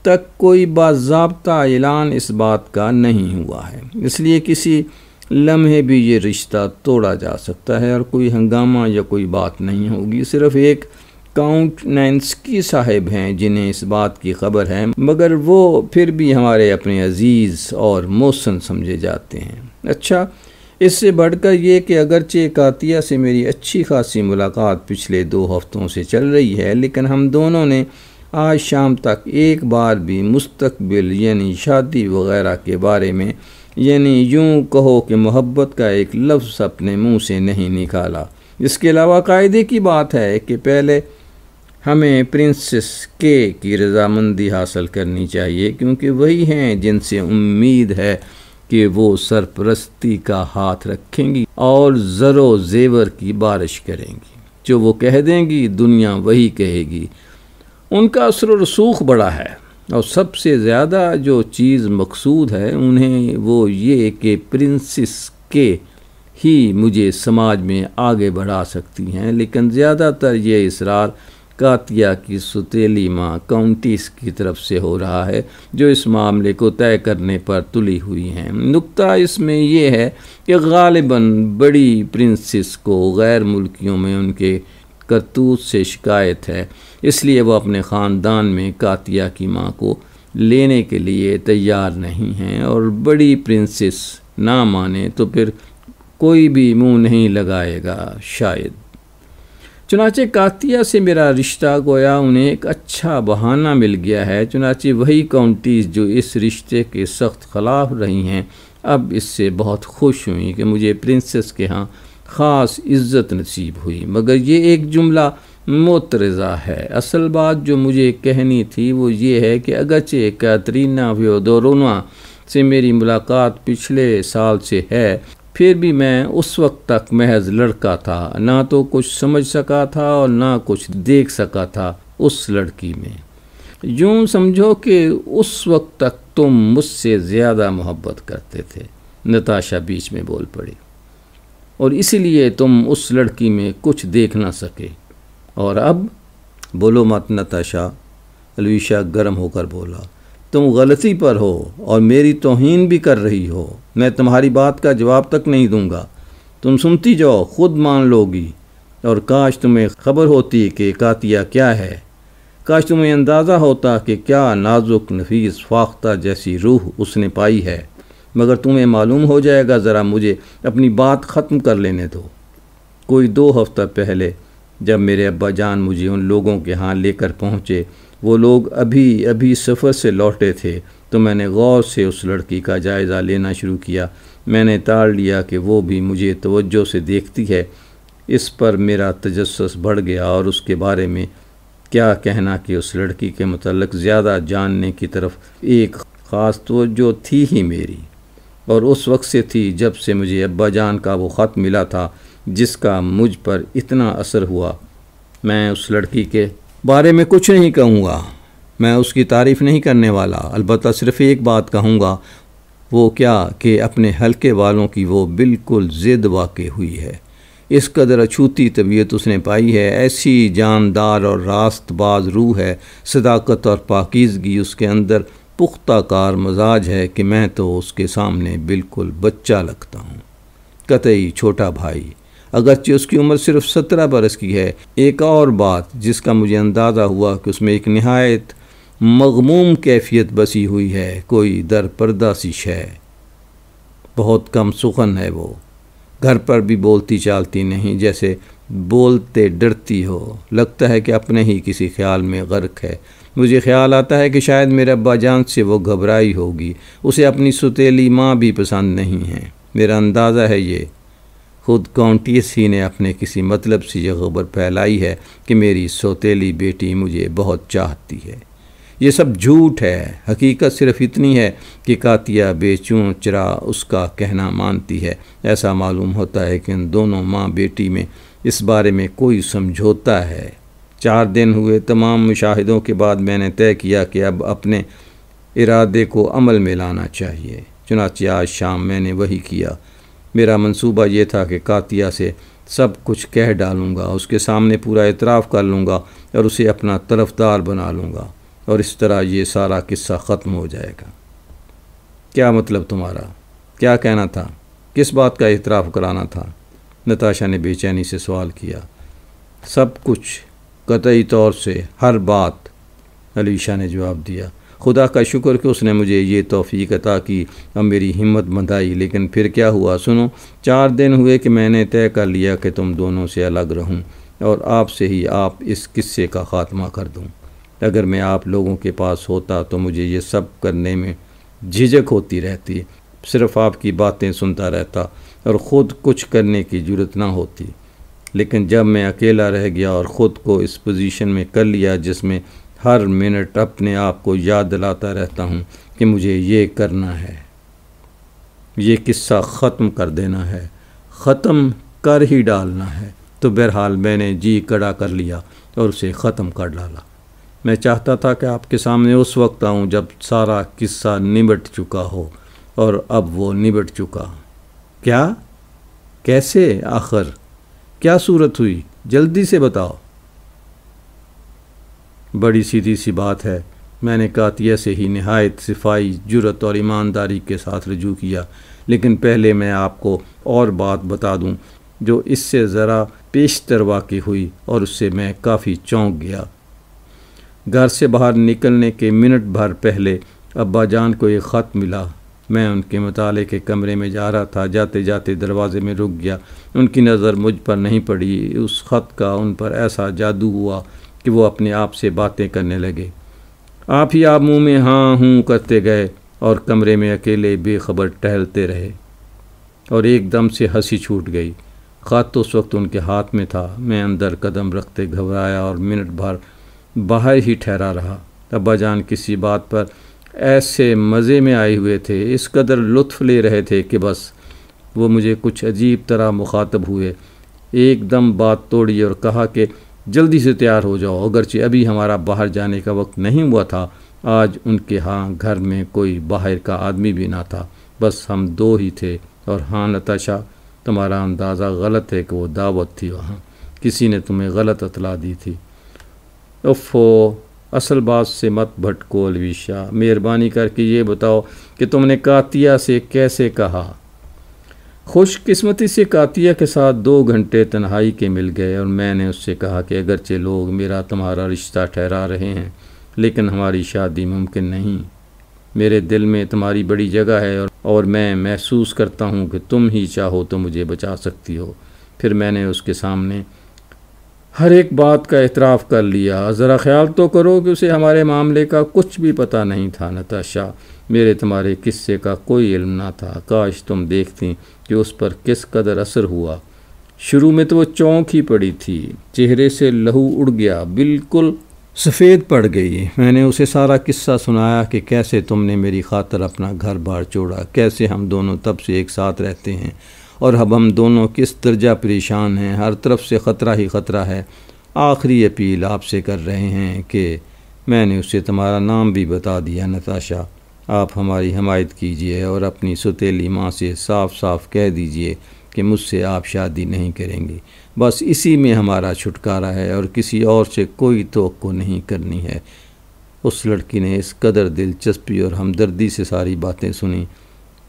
तक कोई बाबा ऐलान इस बात का नहीं हुआ है इसलिए किसी लम्हे भी ये रिश्ता तोड़ा जा सकता है और कोई हंगामा या कोई बात नहीं होगी सिर्फ़ एक काउंट नैन्सकी साहब हैं जिन्हें इस बात की खबर है मगर वो फिर भी हमारे अपने अजीज़ और मौसन समझे जाते हैं अच्छा इससे बढ़कर ये कि अगरचे कातिया से मेरी अच्छी खासी मुलाकात पिछले दो हफ्तों से चल रही है लेकिन हम दोनों ने आज शाम तक एक बार भी मुस्तकबिल यानी शादी वगैरह के बारे में यानी यूं कहो कि मोहब्बत का एक लफ्ज़ अपने मुंह से नहीं निकाला इसके अलावा कायदे की बात है कि पहले हमें प्रिंसेस के की रजामंदी हासिल करनी चाहिए क्योंकि वही हैं जिनसे उम्मीद है कि वो सरपरस्ती का हाथ रखेंगी और ज़रो ज़ेवर की बारिश करेंगी जो वो कह देंगी दुनिया वही कहेगी उनका असर रसूख बड़ा है और सबसे ज़्यादा जो चीज़ मकसूद है उन्हें वो ये कि प्रिंसेस के ही मुझे समाज में आगे बढ़ा सकती हैं लेकिन ज़्यादातर ये इसरार कातिया की सुतेली माँ काउंटीस की तरफ से हो रहा है जो इस मामले को तय करने पर तुली हुई हैं नुक्ता इसमें यह है कि गालिबा बड़ी प्रिंसेस को गैर मुल्कियों में उनके करतूत से शिकायत है इसलिए वह अपने ख़ानदान में कातिया की माँ को लेने के लिए तैयार नहीं हैं और बड़ी प्रिंसेस ना माने तो फिर कोई भी मुंह नहीं लगाएगा शायद चुनाचे कातिया से मेरा रिश्ता गोया उन्हें एक अच्छा बहाना मिल गया है चुनाचे वही काउंटीज़ जो इस रिश्ते के सख्त खिलाफ रही हैं अब इससे बहुत खुश हुई कि मुझे प्रिंसेस के यहाँ ख़ास इज़्ज़त नसीब हुई मगर ये एक जुमला मोतरज़ा है असल बात जो मुझे कहनी थी वो ये है कि अगरचे कैतरीना व्योदोरोना से मेरी मुलाकात पिछले साल से है फिर भी मैं उस वक्त तक महज लड़का था ना तो कुछ समझ सका था और ना कुछ देख सका था उस लड़की में यूँ समझो कि उस वक्त तक तुम मुझसे ज़्यादा मोहब्बत करते थे नताशा बीच में बोल पड़ी और इसीलिए तुम उस लड़की में कुछ देख ना सके और अब बोलो मत नताशा अलविशा गर्म होकर बोला तुम गलती पर हो और मेरी तोहन भी कर रही हो मैं तुम्हारी बात का जवाब तक नहीं दूंगा तुम सुनती जाओ खुद मान लोगी और काश तुम्हें खबर होती कि कातिया क्या है काश तुम्हें अंदाज़ा होता कि क्या नाजुक नफीस फाख्ता जैसी रूह उसने पाई है मगर तुम्हें मालूम हो जाएगा ज़रा मुझे अपनी बात ख़त्म कर लेने दो कोई दो हफ्ता पहले जब मेरे अब्बा जान मुझे उन लोगों के यहाँ लेकर पहुँचे वो लोग अभी अभी सफ़र से लौटे थे तो मैंने गौर से उस लड़की का जायज़ा लेना शुरू किया मैंने ताड़ लिया कि वो भी मुझे तवज्जो से देखती है इस पर मेरा तजस बढ़ गया और उसके बारे में क्या कहना कि उस लड़की के मतलब ज़्यादा जानने की तरफ एक ख़ास तोज्जो थी ही मेरी और उस वक्त से थी जब से मुझे अब्बा जान का वो ख़त मिला था जिसका मुझ पर इतना असर हुआ मैं उस लड़की के बारे में कुछ नहीं कहूँगा मैं उसकी तारीफ़ नहीं करने वाला अलबत् सिर्फ़ एक बात कहूँगा वो क्या कि अपने हल्के वालों की वो बिल्कुल ज़िद वाक़ हुई है इस कदर अछूती तबीयत उसने पाई है ऐसी जानदार और रास्त बाज रूह है सदाकत और पाकिजगी उसके अंदर पुख्ता कार मजाज है कि मैं तो उसके सामने बिल्कुल बच्चा लगता हूँ कतई छोटा भाई अगरचे उसकी उम्र सिर्फ सत्रह बरस की है एक और बात जिसका मुझे अंदाज़ा हुआ कि उसमें एक नहायत मगमूम कैफियत बसी हुई है कोई दर पर्दा सी शय बहुत कम सुखन है वो घर पर भी बोलती चालती नहीं जैसे बोलते डरती हो लगता है कि अपने ही किसी ख्याल में गर्क है मुझे ख्याल आता है कि शायद मेरे अब्बा जान से वो घबराई होगी उसे अपनी सुतीली माँ भी पसंद नहीं है मेरा अंदाज़ा है ये खुद सी ने अपने किसी मतलब से यह खबर फैलाई है कि मेरी सोतीली बेटी मुझे बहुत चाहती है ये सब झूठ है हकीकत सिर्फ इतनी है कि कातिया बेचू चरा उसका कहना मानती है ऐसा मालूम होता है कि इन दोनों माँ बेटी में इस बारे में कोई समझौता है चार दिन हुए तमाम मुशाहिदों के बाद मैंने तय किया कि अब अपने इरादे को अमल में लाना चाहिए चुनाचे आज शाम मैंने वही किया मेरा मंसूबा ये था कि कातिया से सब कुछ कह डालूँगा उसके सामने पूरा इतराफ़ कर लूँगा और उसे अपना तरफदार बना लूँगा और इस तरह ये सारा किस्सा ख़त्म हो जाएगा क्या मतलब तुम्हारा क्या कहना था किस बात का इतराफ़ कराना था नताशा ने बेचैनी से सवाल किया सब कुछ कतई तौर से हर बात अलीशा ने जवाब दिया खुदा का शुक्र कि उसने मुझे ये तोफ़ी अता की अब मेरी हिम्मत बंधाई लेकिन फिर क्या हुआ सुनो चार दिन हुए कि मैंने तय कर लिया कि तुम दोनों से अलग रहूँ और आपसे ही आप इस किस्से का ख़ात्मा कर दूँ अगर मैं आप लोगों के पास होता तो मुझे ये सब करने में झिझक होती रहती सिर्फ आपकी बातें सुनता रहता और ख़ुद कुछ करने की जरूरत ना होती लेकिन जब मैं अकेला रह गया और ख़ुद को इस पोजीशन में कर लिया जिसमें हर मिनट अपने आप को याद दिलाता रहता हूँ कि मुझे ये करना है ये किस्सा ख़त्म कर देना है ख़त्म कर ही डालना है तो बहरहाल मैंने जी कड़ा कर लिया और उसे ख़त्म कर डाला मैं चाहता था कि आपके सामने उस वक्त आऊँ जब सारा किस्सा निबट चुका हो और अब वो निबट चुका क्या कैसे आखिर क्या सूरत हुई जल्दी से बताओ बड़ी सीधी सी बात है मैंने कातिया से ही नहायत सिफाई जुरत और ईमानदारी के साथ रजू किया लेकिन पहले मैं आपको और बात बता दूं जो इससे ज़रा पेशतर वाक़ हुई और उससे मैं काफ़ी चौंक गया घर से बाहर निकलने के मिनट भर पहले अब्बा जान को एक ख़त मिला मैं उनके मताले के कमरे में जा रहा था जाते जाते दरवाज़े में रुक गया उनकी नज़र मुझ पर नहीं पड़ी उस ख़त का उन पर ऐसा जादू हुआ कि वो अपने आप से बातें करने लगे आप ही आप मुंह में हाँ हूँ करते गए और कमरे में अकेले बेखबर टहलते रहे और एकदम से हंसी छूट गई खात तो उस वक्त उनके हाथ में था मैं अंदर कदम रखते घबराया और मिनट भर बाहर ही ठहरा रहा अब्बा जान किसी बात पर ऐसे मज़े में आए हुए थे इस कदर लुत्फ़ ले रहे थे कि बस वो मुझे कुछ अजीब तरह मुखातब हुए एकदम बात तोड़ी और कहा कि जल्दी से तैयार हो जाओ अगरचे अभी हमारा बाहर जाने का वक्त नहीं हुआ था आज उनके हाँ घर में कोई बाहर का आदमी भी ना था बस हम दो ही थे और हाँ नताशा तुम्हारा अंदाज़ा गलत है कि वो दावत थी वहाँ किसी ने तुम्हें गलत अतला दी थी ओफो असल बात से मत भटको अलविशा मेहरबानी करके ये बताओ कि तुमने कातिया से कैसे कहा खुशकस्मती से कातिया के साथ दो घंटे तन्हाई के मिल गए और मैंने उससे कहा कि अगरचे लोग मेरा तुम्हारा रिश्ता ठहरा रहे हैं लेकिन हमारी शादी मुमकिन नहीं मेरे दिल में तुम्हारी बड़ी जगह है और, और मैं महसूस करता हूँ कि तुम ही चाहो तो मुझे बचा सकती हो फिर मैंने उसके सामने हर एक बात का एतराफ़ कर लिया ज़रा ख्याल तो करो कि उसे हमारे मामले का कुछ भी पता नहीं था नताशा मेरे तुम्हारे किस्से का कोई इल्म ना था काश तुम देखती कि उस पर किस कदर असर हुआ शुरू में तो वो चौंक ही पड़ी थी चेहरे से लहू उड़ गया बिल्कुल सफ़ेद पड़ गई मैंने उसे सारा किस्सा सुनाया कि कैसे तुमने मेरी खातर अपना घर बार छोड़ा कैसे हम दोनों तब से एक साथ रहते हैं और अब हम दोनों किस दर्जा परेशान हैं हर तरफ से ख़तरा ही ख़तरा है आखिरी अपील आपसे कर रहे हैं कि मैंने उससे तुम्हारा नाम भी बता दिया नताशा आप हमारी हमायत कीजिए और अपनी सतीली माँ से साफ साफ कह दीजिए कि मुझसे आप शादी नहीं करेंगी बस इसी में हमारा छुटकारा है और किसी और से कोई तो नहीं करनी है उस लड़की ने इस कदर दिलचस्पी और हमदर्दी से सारी बातें सुनी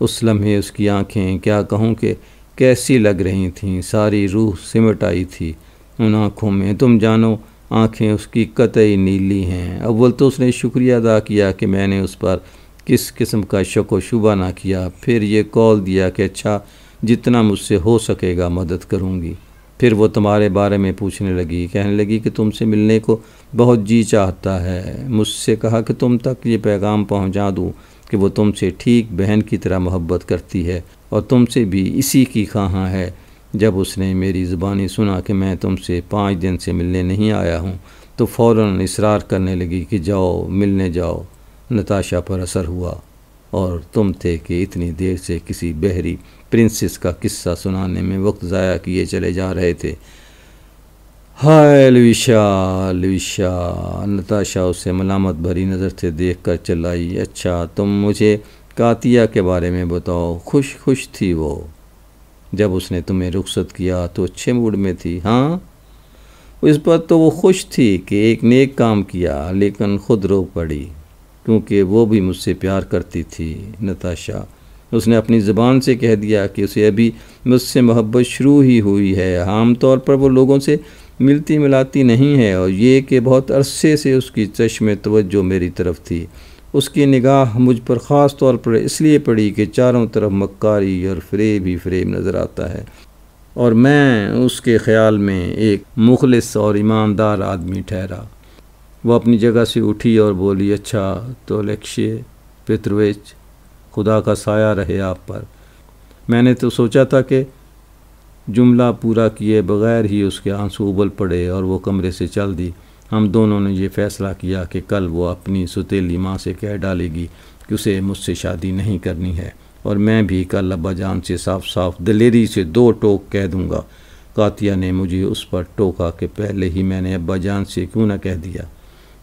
उस लम्हे उसकी आंखें क्या कहूँ कि कैसी लग रही थीं सारी रूह सिमट आई थी उन आँखों में तुम जानो आँखें उसकी कतई नीली हैं अव्वल तो उसने शुक्रिया अदा किया कि मैंने उस पर किस किस्म का शक व शुबा ना किया फिर ये कॉल दिया कि अच्छा जितना मुझसे हो सकेगा मदद करूँगी फिर वो तुम्हारे बारे में पूछने लगी कहने लगी कि तुमसे मिलने को बहुत जी चाहता है मुझसे कहा कि तुम तक ये पैगाम पहुँचा दूँ कि वो तुमसे ठीक बहन की तरह मोहब्बत करती है और तुमसे भी इसी की कहाँ है जब उसने मेरी ज़बानी सुना कि मैं तुमसे पाँच दिन से मिलने नहीं आया हूँ तो फ़ौर इसरार करने लगी कि जाओ मिलने जाओ नताशा पर असर हुआ और तुम थे कि इतनी देर से किसी बहरी प्रिंसेस का किस्सा सुनाने में वक्त ज़ाया किए चले जा रहे थे हाय लविशा लविशा नताशा उसे मलामत भरी नज़र से देख कर चिल्लाई अच्छा तुम मुझे कातिया के बारे में बताओ खुश खुश थी वो जब उसने तुम्हें रुख्सत किया तो अच्छे मूड में थी हाँ इस पर तो वो खुश थी कि एक नेक काम किया लेकिन खुद रो पड़ी क्योंकि वो भी मुझसे प्यार करती थी नताशा उसने अपनी ज़बान से कह दिया कि उसे अभी मुझसे मोहब्बत शुरू ही हुई है आमतौर पर वो लोगों से मिलती मिलाती नहीं है और ये कि बहुत अरसे से उसकी चश्म तवज्जो मेरी तरफ थी उसकी निगाह मुझ पर ख़ास तौर पर इसलिए पड़ी कि चारों तरफ मक्कारी और फ्रेब ही फ्रेब नज़र आता है और मैं उसके ख़्याल में एक मुखलस और ईमानदार आदमी ठहरा वह अपनी जगह से उठी और बोली अच्छा तो लक्ष्य पितृवेच खुदा का साया रहे आप पर मैंने तो सोचा था कि जुमला पूरा किए बगैर ही उसके आंसू उबल पड़े और वो कमरे से चल दी हम दोनों ने यह फैसला किया कि कल वो अपनी सुतीली माँ से कह डालेगी कि उसे मुझसे शादी नहीं करनी है और मैं भी कल अब्बा जान से साफ साफ दलेरी से दो टोक कह दूँगा कातिया ने मुझे उस पर टोका कि पहले ही मैंने अब्बा जान से क्यों ना कह दिया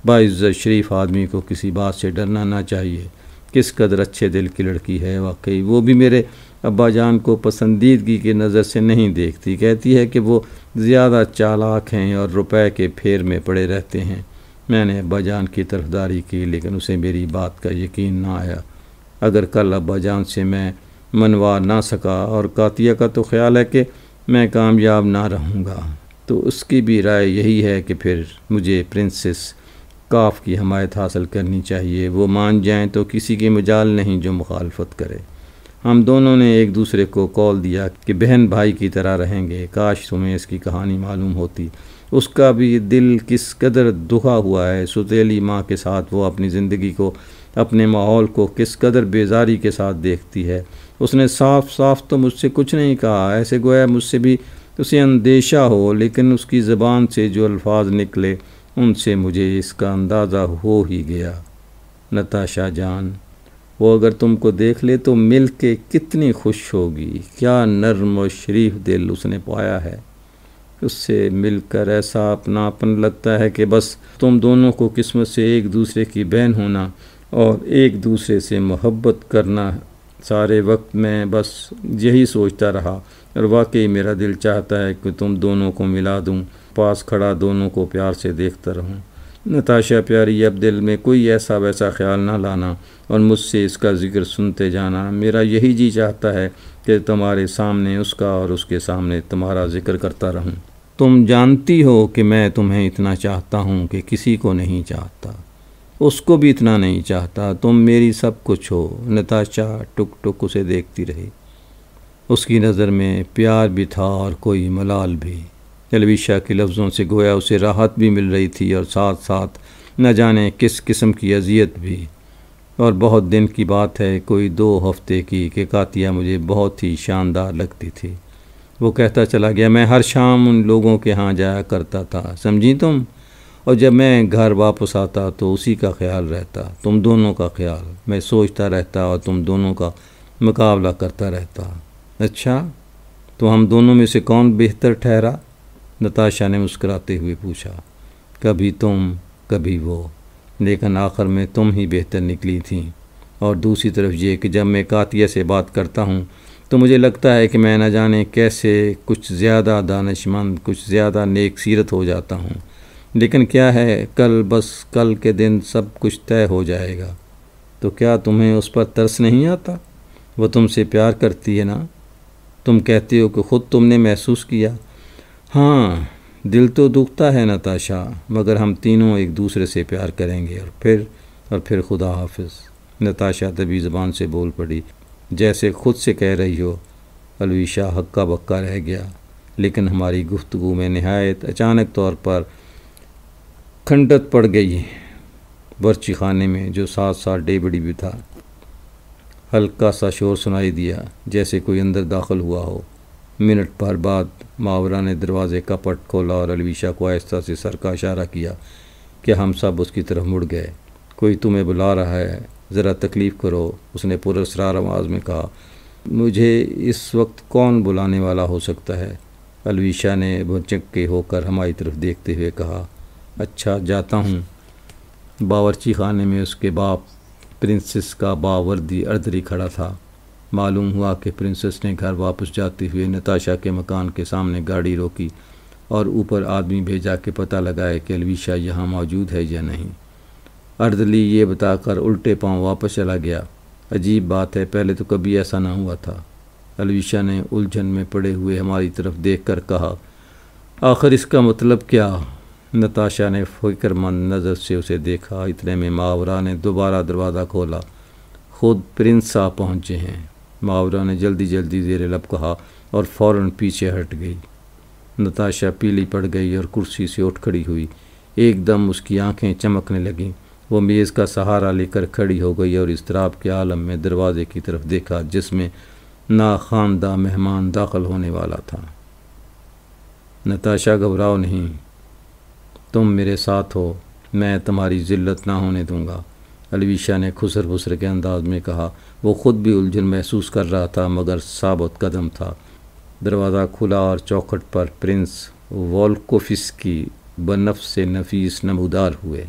बाज़्ज़त शरीफ आदमी को किसी बात से डरना ना चाहिए किस कदर अच्छे दिल की लड़की है वाकई वो भी मेरे अब्बा जान को पसंदीदगी की नज़र से नहीं देखती कहती है कि वो ज़्यादा चालाक हैं और रुपए के फेर में पड़े रहते हैं मैंने अब्बाजान की तरफदारी की लेकिन उसे मेरी बात का यकीन ना आया अगर कल अब्बाजान से मैं मनवा ना सका और कातिया का तो ख्याल है कि मैं कामयाब ना रहूँगा तो उसकी भी राय यही है कि फिर मुझे प्रिंसेस काफ की हमायत हासिल करनी चाहिए वो मान जाएं तो किसी की मजाल नहीं जो मुखालफत करे हम दोनों ने एक दूसरे को कॉल दिया कि बहन भाई की तरह रहेंगे काश तुम्हें इसकी कहानी मालूम होती उसका भी दिल किस कदर दुखा हुआ है सुतीली माँ के साथ वो अपनी ज़िंदगी को अपने माहौल को किस कदर बेजारी के साथ देखती है उसने साफ साफ तो मुझसे कुछ नहीं कहा ऐसे गोया मुझसे भी उसे अंदेशा हो लेकिन उसकी ज़बान से जो अल्फाज निकले उनसे मुझे इसका अंदाज़ा हो ही गया नताशा जान वो अगर तुमको देख ले तो मिल के कितनी खुश होगी क्या नर्म और शरीफ दिल उसने पाया है उससे मिलकर ऐसा अपनापन लगता है कि बस तुम दोनों को किस्मत से एक दूसरे की बहन होना और एक दूसरे से मोहब्बत करना सारे वक्त मैं बस यही सोचता रहा और वाकई मेरा दिल चाहता है कि तुम दोनों को मिला दूँ पास खड़ा दोनों को प्यार से देखता रहूँ नताशा प्यारी अब दिल में कोई ऐसा वैसा ख्याल ना लाना और मुझसे इसका ज़िक्र सुनते जाना मेरा यही जी चाहता है कि तुम्हारे सामने उसका और उसके सामने तुम्हारा ज़िक्र करता रहूँ तुम जानती हो कि मैं तुम्हें इतना चाहता हूँ कि किसी को नहीं चाहता उसको भी इतना नहीं चाहता तुम मेरी सब कुछ हो नताशा टुक टुक उसे देखती रही उसकी नज़र में प्यार भी था और कोई मलाल भी जलविशा के लफ्ज़ों से गोया उसे राहत भी मिल रही थी और साथ साथ न जाने किस किस्म की अजियत भी और बहुत दिन की बात है कोई दो हफ्ते की कि कातिया मुझे बहुत ही शानदार लगती थी वो कहता चला गया मैं हर शाम उन लोगों के यहाँ जाया करता था समझी तुम और जब मैं घर वापस आता तो उसी का ख्याल रहता तुम दोनों का ख्याल मैं सोचता रहता और तुम दोनों का मुकाबला करता रहता अच्छा तो हम दोनों में से कौन बेहतर ठहरा नताशा ने मुस्कुराते हुए पूछा कभी तुम कभी वो लेकिन आखिर में तुम ही बेहतर निकली थी और दूसरी तरफ ये कि जब मैं कातिया से बात करता हूँ तो मुझे लगता है कि मैं न जाने कैसे कुछ ज़्यादा दानशमंद कुछ ज़्यादा नेक सीरत हो जाता हूँ लेकिन क्या है कल बस कल के दिन सब कुछ तय हो जाएगा तो क्या तुम्हें उस पर तरस नहीं आता वो तुमसे प्यार करती है ना तुम कहते हो कि ख़ुद तुमने महसूस किया हाँ दिल तो दुखता है नताशा मगर हम तीनों एक दूसरे से प्यार करेंगे और फिर और फिर खुदा हाफिज नताशा तभी ज़बान से बोल पड़ी जैसे खुद से कह रही हो अलविशा हक्का बक्का रह गया लेकिन हमारी गुफ्तु में नहायत अचानक तौर पर खंडत पड़ गई बर्ची खाने में जो साथ साथ डेबड़ी भी था हल्का सा शोर सुनाई दिया जैसे कोई अंदर दाखिल हुआ हो मिनट भर बाद मावरा ने दरवाजे का पट खोला और अलविशा को आहिस्ता से सर का इशारा किया कि हम सब उसकी तरफ मुड़ गए कोई तुम्हें बुला रहा है ज़रा तकलीफ़ करो उसने पुरसरार आवाज़ में कहा मुझे इस वक्त कौन बुलाने वाला हो सकता है अलविशा ने भुचक के होकर हमारी तरफ देखते हुए कहा अच्छा जाता हूँ बावरची खाने में उसके बाप प्रिंसेस का बावर्दी अर्दरी खड़ा था मालूम हुआ कि प्रिंसेस ने घर वापस जाते हुए नताशा के मकान के सामने गाड़ी रोकी और ऊपर आदमी भेजा के पता लगाए कि अलविशा यहाँ मौजूद है या नहीं अर्दली ये बताकर उल्टे पांव वापस चला गया अजीब बात है पहले तो कभी ऐसा ना हुआ था अलविशा ने उलझन में पड़े हुए हमारी तरफ देख कर कहा आखिर इसका मतलब क्या नताशा ने फ़िक्रमंद नज़र से उसे देखा इतने में मावरा ने दोबारा दरवाज़ा खोला खुद प्रिंस साहब पहुँचे हैं मावरा ने जल्दी जल्दी जेर लब कहा और फौरन पीछे हट गई नताशा पीली पड़ गई और कुर्सी से उठ खड़ी हुई एकदम उसकी आंखें चमकने लगीं वो मेज़ का सहारा लेकर खड़ी हो गई और इसतराब के आलम में दरवाज़े की तरफ देखा जिसमें ना खानदा मेहमान दाखिल होने वाला था नताशा घबराओ नहीं तुम मेरे साथ हो मैं तुम्हारी ज़िल्लत ना होने दूंगा अलविशा ने खुसर फुसर के अंदाज में कहा वो ख़ुद भी उलझन महसूस कर रहा था मगर साबत कदम था दरवाज़ा खुला और चौखट पर प्रिंस वॉल्कोफिस की बनफ से नफीस नमूदार हुए